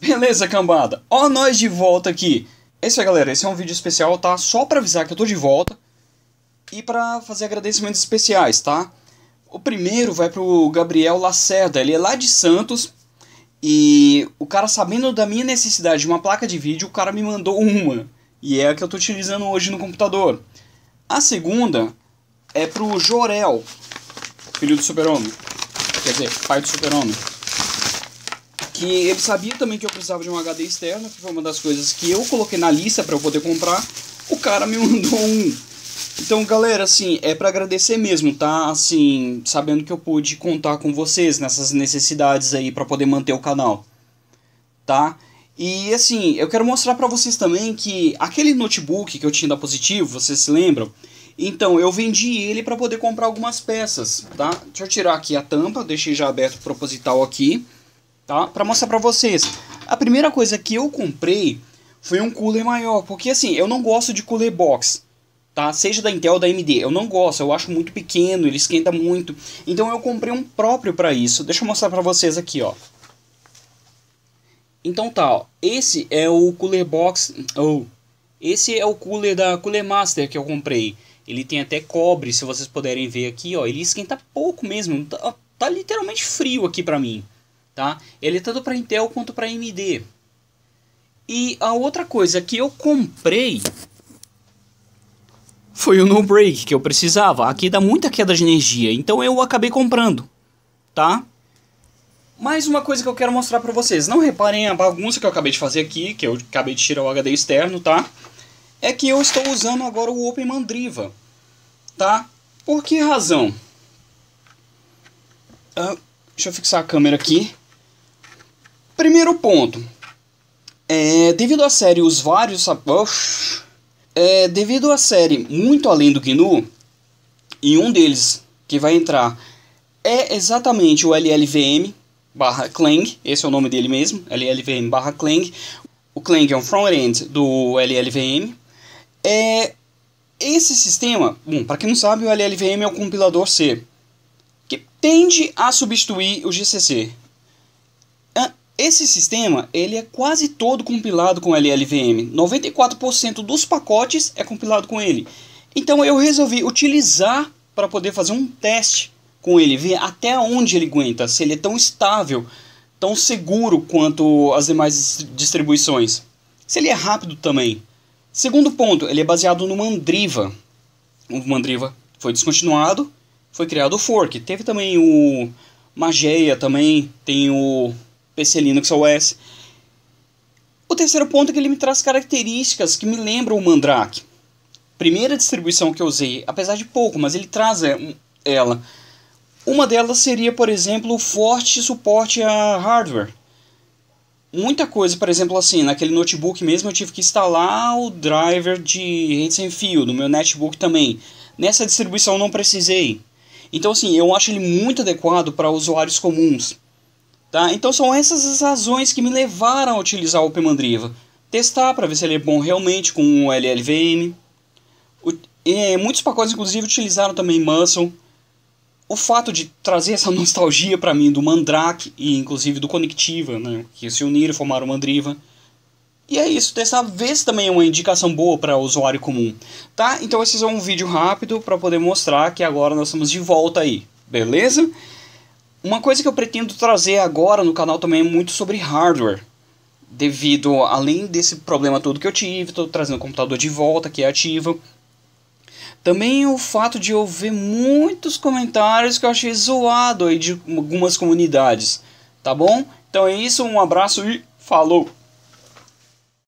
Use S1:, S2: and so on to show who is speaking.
S1: Beleza, cambada? Ó nós de volta aqui. Esse é, galera, esse é um vídeo especial, tá? Só pra avisar que eu tô de volta. E pra fazer agradecimentos especiais, tá? O primeiro vai pro Gabriel Lacerda, ele é lá de Santos. E o cara, sabendo da minha necessidade de uma placa de vídeo, o cara me mandou uma. E é a que eu tô utilizando hoje no computador. A segunda é pro Jorel, filho do super-homem. Quer dizer, pai do super-homem que ele sabia também que eu precisava de um HD externo, que foi uma das coisas que eu coloquei na lista para eu poder comprar. O cara me mandou um. Então, galera, assim, é para agradecer mesmo, tá? Assim, sabendo que eu pude contar com vocês nessas necessidades aí para poder manter o canal. Tá? E assim, eu quero mostrar para vocês também que aquele notebook que eu tinha da Positivo, vocês se lembram? Então, eu vendi ele para poder comprar algumas peças, tá? Deixa eu tirar aqui a tampa, deixei já aberto proposital aqui tá? Para mostrar para vocês. A primeira coisa que eu comprei foi um cooler maior, porque assim, eu não gosto de cooler box, tá? Seja da Intel ou da AMD, eu não gosto, eu acho muito pequeno, ele esquenta muito. Então eu comprei um próprio para isso. Deixa eu mostrar para vocês aqui, ó. Então tá, ó. esse é o cooler box, ou oh, esse é o cooler da Cooler Master que eu comprei. Ele tem até cobre, se vocês puderem ver aqui, ó. Ele esquenta pouco mesmo. Tá, tá literalmente frio aqui pra mim. Tá? Ele é tanto para Intel quanto para AMD. E a outra coisa que eu comprei foi o no break que eu precisava. Aqui dá muita queda de energia, então eu acabei comprando, tá? Mais uma coisa que eu quero mostrar para vocês. Não reparem a bagunça que eu acabei de fazer aqui, que eu acabei de tirar o HD externo, tá? É que eu estou usando agora o Open Mandriva, tá? Por que razão? Ah, deixa eu fixar a câmera aqui. Primeiro ponto. É, devido à série Os Vários... é, devido à série Muito Além do GNU, e um deles que vai entrar é exatamente o LLVM barra Clang, esse é o nome dele mesmo, LLVM barra Clang. O Clang é um front-end do LLVM. É, esse sistema, bom, para quem não sabe, o LLVM é o compilador C, que tende a substituir o GCC. Esse sistema ele é quase todo compilado com LLVM. 94% dos pacotes é compilado com ele. Então eu resolvi utilizar para poder fazer um teste com ele, ver até onde ele aguenta, se ele é tão estável, tão seguro quanto as demais distribuições. Se ele é rápido também. Segundo ponto, ele é baseado no Mandriva. O Mandriva foi descontinuado, foi criado o fork. Teve também o Mageia também, tem o PC Linux OS. O terceiro ponto é que ele me traz características que me lembram o Mandrake. Primeira distribuição que eu usei, apesar de pouco, mas ele traz é, ela. Uma delas seria, por exemplo, o forte suporte a hardware. Muita coisa, por exemplo, assim, naquele notebook mesmo eu tive que instalar o driver de rede sem fio, no meu netbook também. Nessa distribuição não precisei. Então, assim, eu acho ele muito adequado para usuários comuns. Tá? Então são essas as razões que me levaram a utilizar o OpenMandriva. Testar para ver se ele é bom realmente com o LLVM. O, muitos pacotes, inclusive, utilizaram também Muscle. O fato de trazer essa nostalgia para mim do Mandrake e, inclusive, do Conectiva, né, que se uniram e formaram o Mandriva. E é isso, dessa vez também é uma indicação boa para o usuário comum, tá? Então esse é um vídeo rápido para poder mostrar que agora nós estamos de volta aí, beleza? Uma coisa que eu pretendo trazer agora no canal também é muito sobre hardware. Devido, além desse problema todo que eu tive, estou trazendo o computador de volta, que é ativo. Também o fato de eu ver muitos comentários que eu achei zoado aí de algumas comunidades. Tá bom? Então é isso, um abraço e falou!